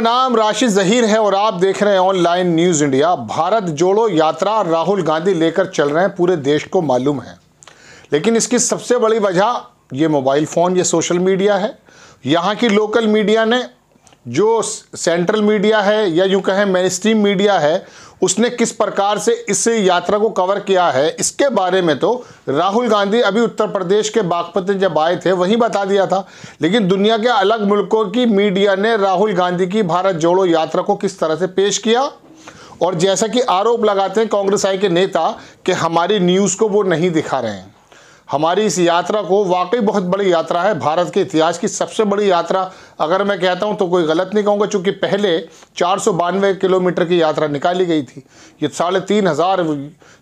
नाम राशिद जहीर है और आप देख रहे हैं online news India Bharat Jodo यात्रा राहुल गांधी लेकर चल रहे हैं पूरे देश को मालूम है लेकिन इसकी सबसे बड़ी वजह ये मोबाइल फ़ोन ये सोशल मीडिया है यहाँ की लोकल मीडिया ने जो सेंट्रल मीडिया है या यूँ कहें मेन स्ट्रीम मीडिया है उसने किस प्रकार से इस यात्रा को कवर किया है इसके बारे में तो राहुल गांधी अभी उत्तर प्रदेश के बागपत में जब आए थे वहीं बता दिया था लेकिन दुनिया के अलग मुल्कों की मीडिया ने राहुल गांधी की भारत जोड़ो यात्रा को किस तरह से पेश किया और जैसा कि आरोप लगाते हैं कांग्रेस आई के नेता कि हमारी न्यूज़ को वो नहीं दिखा रहे हैं हमारी इस यात्रा को वाकई बहुत बड़ी यात्रा है भारत के इतिहास की सबसे बड़ी यात्रा अगर मैं कहता हूं तो कोई गलत नहीं कहूंगा चूँकि पहले चार सौ किलोमीटर की यात्रा निकाली गई थी ये साढ़े तीन हज़ार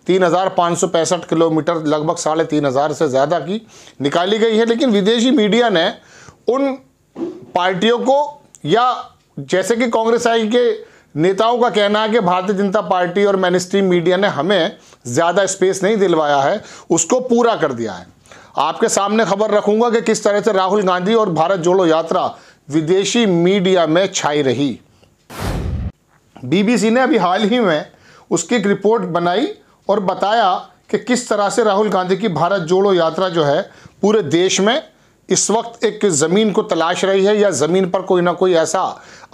तीन हज़ार पाँच सौ पैंसठ किलोमीटर लगभग साढ़े तीन हज़ार से ज़्यादा की निकाली गई है लेकिन विदेशी मीडिया ने उन पार्टियों को या जैसे कि कांग्रेस आई के नेताओं का कहना है कि भारतीय जनता पार्टी और मैन स्ट्रीम मीडिया ने हमें ज़्यादा स्पेस नहीं दिलवाया है उसको पूरा कर दिया है आपके सामने खबर रखूंगा कि किस तरह से राहुल गांधी और भारत जोड़ो यात्रा विदेशी मीडिया में छाई रही बीबीसी ने अभी हाल ही में उसकी एक रिपोर्ट बनाई और बताया कि किस तरह से राहुल गांधी की भारत जोड़ो यात्रा जो है पूरे देश में इस वक्त एक ज़मीन को तलाश रही है या ज़मीन पर कोई ना कोई ऐसा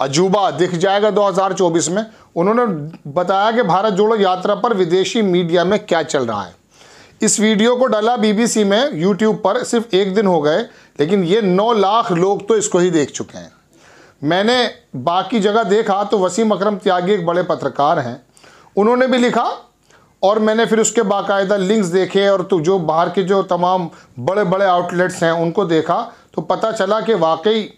अजूबा दिख जाएगा 2024 में उन्होंने बताया कि भारत जोड़ो यात्रा पर विदेशी मीडिया में क्या चल रहा है इस वीडियो को डाला बीबीसी में यूट्यूब पर सिर्फ एक दिन हो गए लेकिन ये 9 लाख लोग तो इसको ही देख चुके हैं मैंने बाकी जगह देखा तो वसीम अक्रम त्यागी एक बड़े पत्रकार हैं उन्होंने भी लिखा और मैंने फिर उसके बाकायदा लिंक्स देखे और तो जो बाहर के जो तमाम बड़े बड़े आउटलेट्स हैं उनको देखा तो पता चला कि वाकई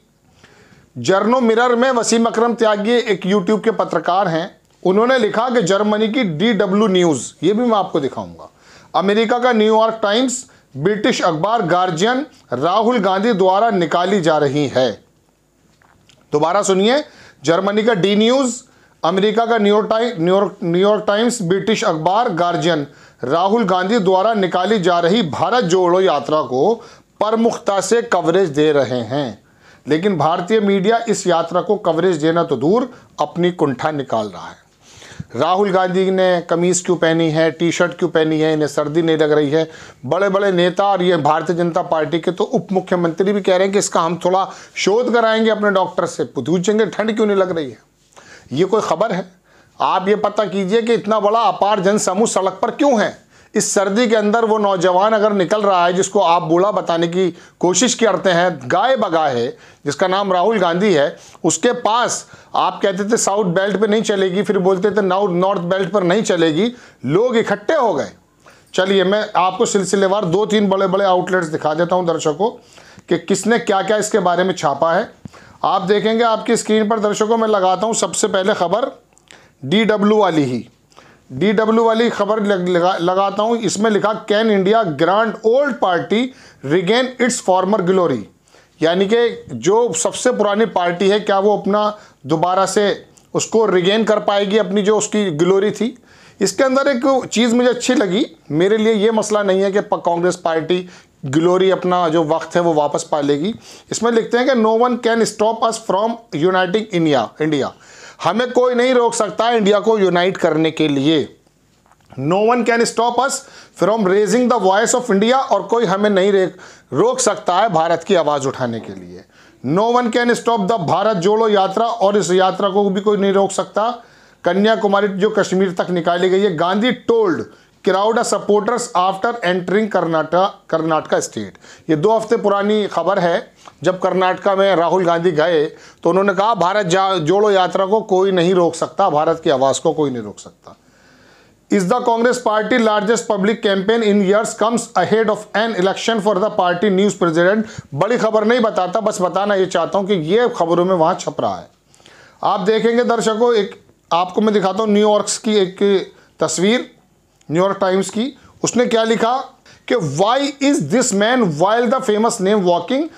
जर्नो मिरर में वसीम अकरम त्यागी एक यूट्यूब के पत्रकार हैं उन्होंने लिखा कि जर्मनी की डी डब्ल्यू न्यूज़ ये भी मैं आपको दिखाऊंगा अमेरिका का न्यूयॉर्क टाइम्स ब्रिटिश अखबार गार्जियन राहुल गांधी द्वारा निकाली जा रही है दोबारा सुनिए जर्मनी का डी न्यूज़ अमेरिका का New York time New York New York Times British अखबार गार्जियन राहुल गांधी द्वारा निकाली जा रही भारत जोड़ो यात्रा को प्रमुखता से कवरेज दे रहे हैं लेकिन भारतीय मीडिया इस यात्रा को कवरेज देना तो दूर अपनी कुंठा निकाल रहा है राहुल गांधी ने कमीज़ क्यों पहनी है टी शर्ट क्यों पहनी है इन्हें सर्दी नहीं लग रही है बड़े बड़े नेता और ये भारतीय जनता पार्टी के तो उप मुख्यमंत्री भी कह रहे हैं कि इसका हम थोड़ा शोध कराएंगे अपने डॉक्टर से पूछेंगे ठंड क्यों नहीं लग रही है ये कोई खबर है आप ये पता कीजिए कि इतना बड़ा अपार जन समूह सड़क पर क्यों है इस सर्दी के अंदर वो नौजवान अगर निकल रहा है जिसको आप बूढ़ा बताने की कोशिश करते हैं गाय बगा है जिसका नाम राहुल गांधी है उसके पास आप कहते थे साउथ बेल्ट पर नहीं चलेगी फिर बोलते थे नाउ नॉर्थ बेल्ट पर नहीं चलेगी लोग इकट्ठे हो गए चलिए मैं आपको सिलसिलेवार दो तीन बड़े बड़े आउटलेट्स दिखा देता हूँ दर्शकों कि किसने क्या क्या इसके बारे में छापा है आप देखेंगे आपकी स्क्रीन पर दर्शकों मैं लगाता हूँ सबसे पहले खबर डी डब्ल्यू वाली ही डी डब्ल्यू वाली खबर लगा, लगाता हूँ इसमें लिखा can India grand old party regain its former glory यानी कि जो सबसे पुरानी पार्टी है क्या वो अपना दोबारा से उसको रिगेन कर पाएगी अपनी जो उसकी ग्लोरी थी इसके अंदर एक चीज़ मुझे अच्छी लगी मेरे लिए ये मसला नहीं है कि कांग्रेस पार्टी ग्लोरी अपना जो वक्त है वो वापस पा लेगी इसमें लिखते हैं कि no one can stop us from uniting India India हमें कोई नहीं रोक सकता इंडिया को यूनाइट करने के लिए no one can stop us from raising the voice of India और कोई हमें नहीं रोक सकता है भारत की आवाज़ उठाने के लिए no one can stop the Bharat Jodo Yatra और इस यात्रा को भी कोई नहीं रोक सकता कन्याकुमारी जो कश्मीर तक निकाली गई है Gandhi told crowd a supporters after entering Karnataka Karnataka state ये दो हफ्ते पुरानी खबर है जब कर्नाटका में राहुल गांधी गए तो उन्होंने कहा भारत जा, जोड़ो यात्रा को कोई नहीं रोक सकता भारत की आवाज़ को कोई नहीं रोक सकता is the Congress party largest public campaign in years comes ahead of an election for the party news president बड़ी खबर नहीं बताता बस बताना ये चाहता हूँ कि ये खबरों में वहाँ छप रहा है आप देखेंगे दर्शकों एक आपको मैं दिखाता हूँ न्यूयॉर्क की एक तस्वीर न्यूयॉर्क टाइम्स की उसने क्या लिखा कि why is this man while the famous name walking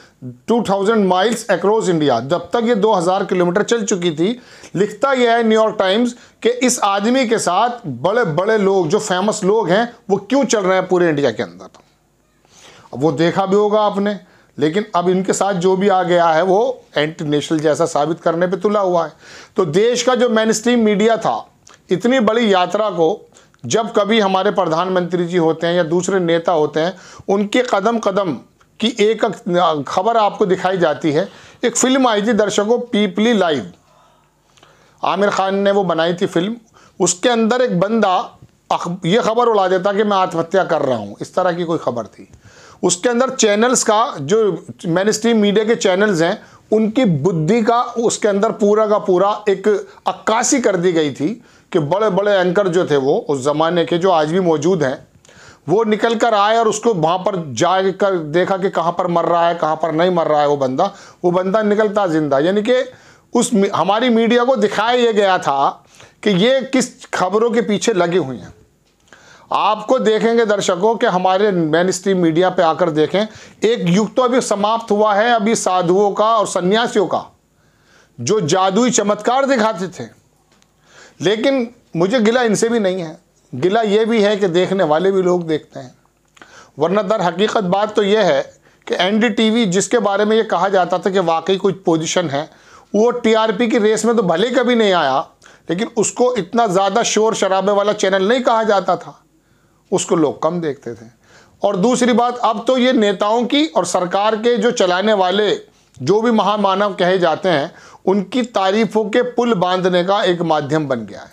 2000 miles across India जब तक ये 2000 किलोमीटर चल चुकी थी लिखता यह है न्यूयॉर्क टाइम्स कि इस आदमी के साथ बड़े बड़े लोग जो फेमस लोग हैं वो क्यों चल रहे हैं पूरे इंडिया के अंदर अब वो देखा भी होगा आपने लेकिन अब इनके साथ जो भी आ गया है वो एंटी नेशनल जैसा साबित करने पे तुला हुआ है तो देश का जो मेन मीडिया था इतनी बड़ी यात्रा को जब कभी हमारे प्रधानमंत्री जी होते हैं या दूसरे नेता होते हैं उनके कदम कदम की एक खबर आपको दिखाई जाती है एक फिल्म आई थी दर्शकों पीपली लाइव आमिर खान ने वो बनाई थी फिल्म उसके अंदर एक बंदा ये खबर उड़ा देता कि मैं आत्महत्या कर रहा हूँ इस तरह की कोई खबर थी उसके अंदर चैनल्स का जो मैन स्ट्रीम मीडिया के चैनल्स हैं उनकी बुद्धि का उसके अंदर पूरा का पूरा एक अक्कासी कर दी गई थी कि बड़े बड़े एंकर जो थे वो उस ज़माने के जो आज भी मौजूद हैं वो निकल कर आए और उसको वहाँ पर जा कर देखा कि कहाँ पर मर रहा है कहाँ पर नहीं मर रहा है वो बंदा वो बंदा निकलता जिंदा यानी कि उस हमारी मीडिया को दिखाया ये गया था कि ये किस खबरों के पीछे लगी हुई हैं आपको देखेंगे दर्शकों के हमारे मेन स्ट्रीम मीडिया पे आकर देखें एक युग तो अभी समाप्त हुआ है अभी साधुओं का और सन्यासियों का जो जादुई चमत्कार दिखाते थे लेकिन मुझे गिला इनसे भी नहीं है गिला ये भी है कि देखने वाले भी लोग देखते हैं वरना दर हकीकत बात तो यह है कि एन जिसके बारे में ये कहा जाता था कि वाकई कोई पोजीशन है वो टीआरपी की रेस में तो भले कभी नहीं आया लेकिन उसको इतना ज़्यादा शोर शराबे वाला चैनल नहीं कहा जाता था उसको लोग कम देखते थे और दूसरी बात अब तो ये नेताओं की और सरकार के जो चलाने वाले जो भी महामानव कहे जाते हैं उनकी तारीफों के पुल बांधने का एक माध्यम बन गया है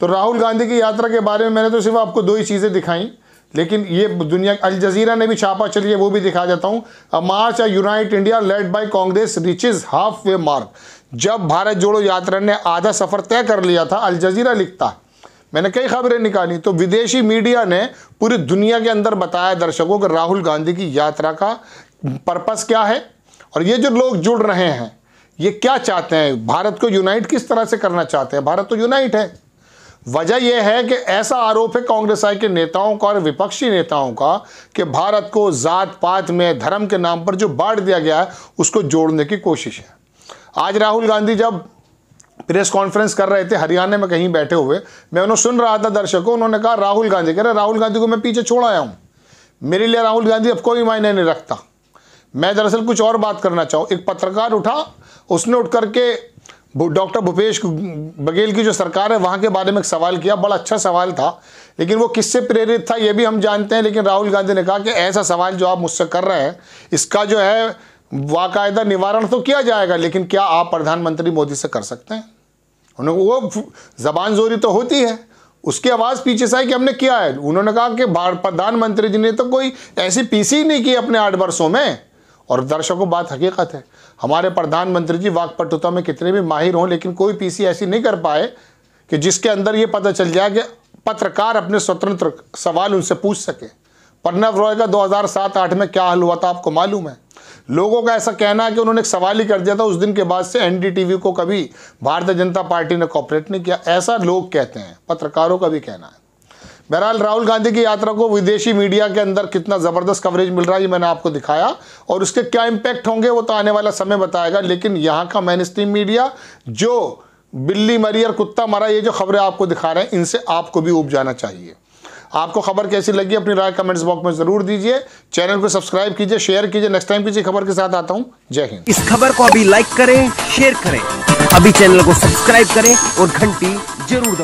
तो राहुल गांधी की यात्रा के बारे में मैंने तो सिर्फ आपको दो ही चीज़ें दिखाई लेकिन ये दुनिया अल जजीरा ने भी छापा चलिए वो भी दिखा देता हूँ मार्च या unite India led by Congress reaches half way mark जब भारत जोड़ो यात्रा ने आधा सफ़र तय कर लिया था अल जजीरा लिखता मैंने कई खबरें निकाली तो विदेशी मीडिया ने पूरी दुनिया के अंदर बताया दर्शकों कि राहुल गांधी की यात्रा का पर्पस क्या है और ये जो लोग जुड़ रहे हैं ये क्या चाहते हैं भारत को यूनाइट किस तरह से करना चाहते हैं भारत तो यूनाइट है वजह यह है कि ऐसा आरोप है कांग्रेस आई के नेताओं का और विपक्षी नेताओं का कि भारत को जात पात में धर्म के नाम पर जो बांट दिया गया है उसको जोड़ने की कोशिश है आज राहुल गांधी जब प्रेस कॉन्फ्रेंस कर रहे थे हरियाणा में कहीं बैठे हुए मैं उन्हें सुन रहा था दर्शकों उन्होंने कहा राहुल गांधी कह रहे राहुल गांधी को मैं पीछे छोड़ आया हूँ मेरे लिए राहुल गांधी अब कोई मायने नहीं रखता मैं दरअसल कुछ और बात करना चाहूँ एक पत्रकार उठा उसने उठ करके डॉक्टर भूपेश बघेल की जो सरकार है वहाँ के बारे में एक सवाल किया बड़ा अच्छा सवाल था लेकिन वो किससे प्रेरित था ये भी हम जानते हैं लेकिन राहुल गांधी ने कहा कि ऐसा सवाल जो आप मुझसे कर रहे हैं इसका जो है बाकायदा निवारण तो किया जाएगा लेकिन क्या आप प्रधानमंत्री मोदी से कर सकते हैं उन्होंने वो जबान जोरी तो होती है उसकी आवाज़ पीछे से आई कि हमने किया है उन्होंने कहा कि प्रधानमंत्री जी ने तो कोई ऐसी पीसी ही नहीं की अपने आठ वर्षों में और दर्शकों बात हकीकत है हमारे प्रधानमंत्री जी वाकपटुता में कितने भी माहिर हों लेकिन कोई पीसी ऐसी नहीं कर पाए कि जिसके अंदर ये पता चल जाए कि पत्रकार अपने स्वतंत्र सवाल उनसे पूछ सके प्रणव रॉय का 2007-8 में क्या हल हुआ था आपको मालूम है लोगों का ऐसा कहना है कि उन्होंने एक सवाल ही कर दिया था उस दिन के बाद से एनडीटीवी को कभी भारतीय जनता पार्टी ने कॉपरेट नहीं किया ऐसा लोग कहते हैं पत्रकारों का भी कहना है बहरहाल राहुल गांधी की यात्रा को विदेशी मीडिया के अंदर कितना ज़बरदस्त कवरेज मिल रहा है ये मैंने आपको दिखाया और उसके क्या इम्पैक्ट होंगे वो तो आने वाला समय बताएगा लेकिन यहाँ का मैन मीडिया जो बिल्ली मरी और कुत्ता मरा ये जो खबरें आपको दिखा रहे हैं इनसे आपको भी उब जाना चाहिए आपको खबर कैसी लगी अपनी राय कमेंट्स बॉक्स में जरूर दीजिए चैनल को सब्सक्राइब कीजिए शेयर कीजिए नेक्स्ट टाइम किसी खबर के साथ आता हूँ जय हिंद इस खबर को अभी लाइक करें शेयर करें अभी चैनल को सब्सक्राइब करें और घंटी जरूर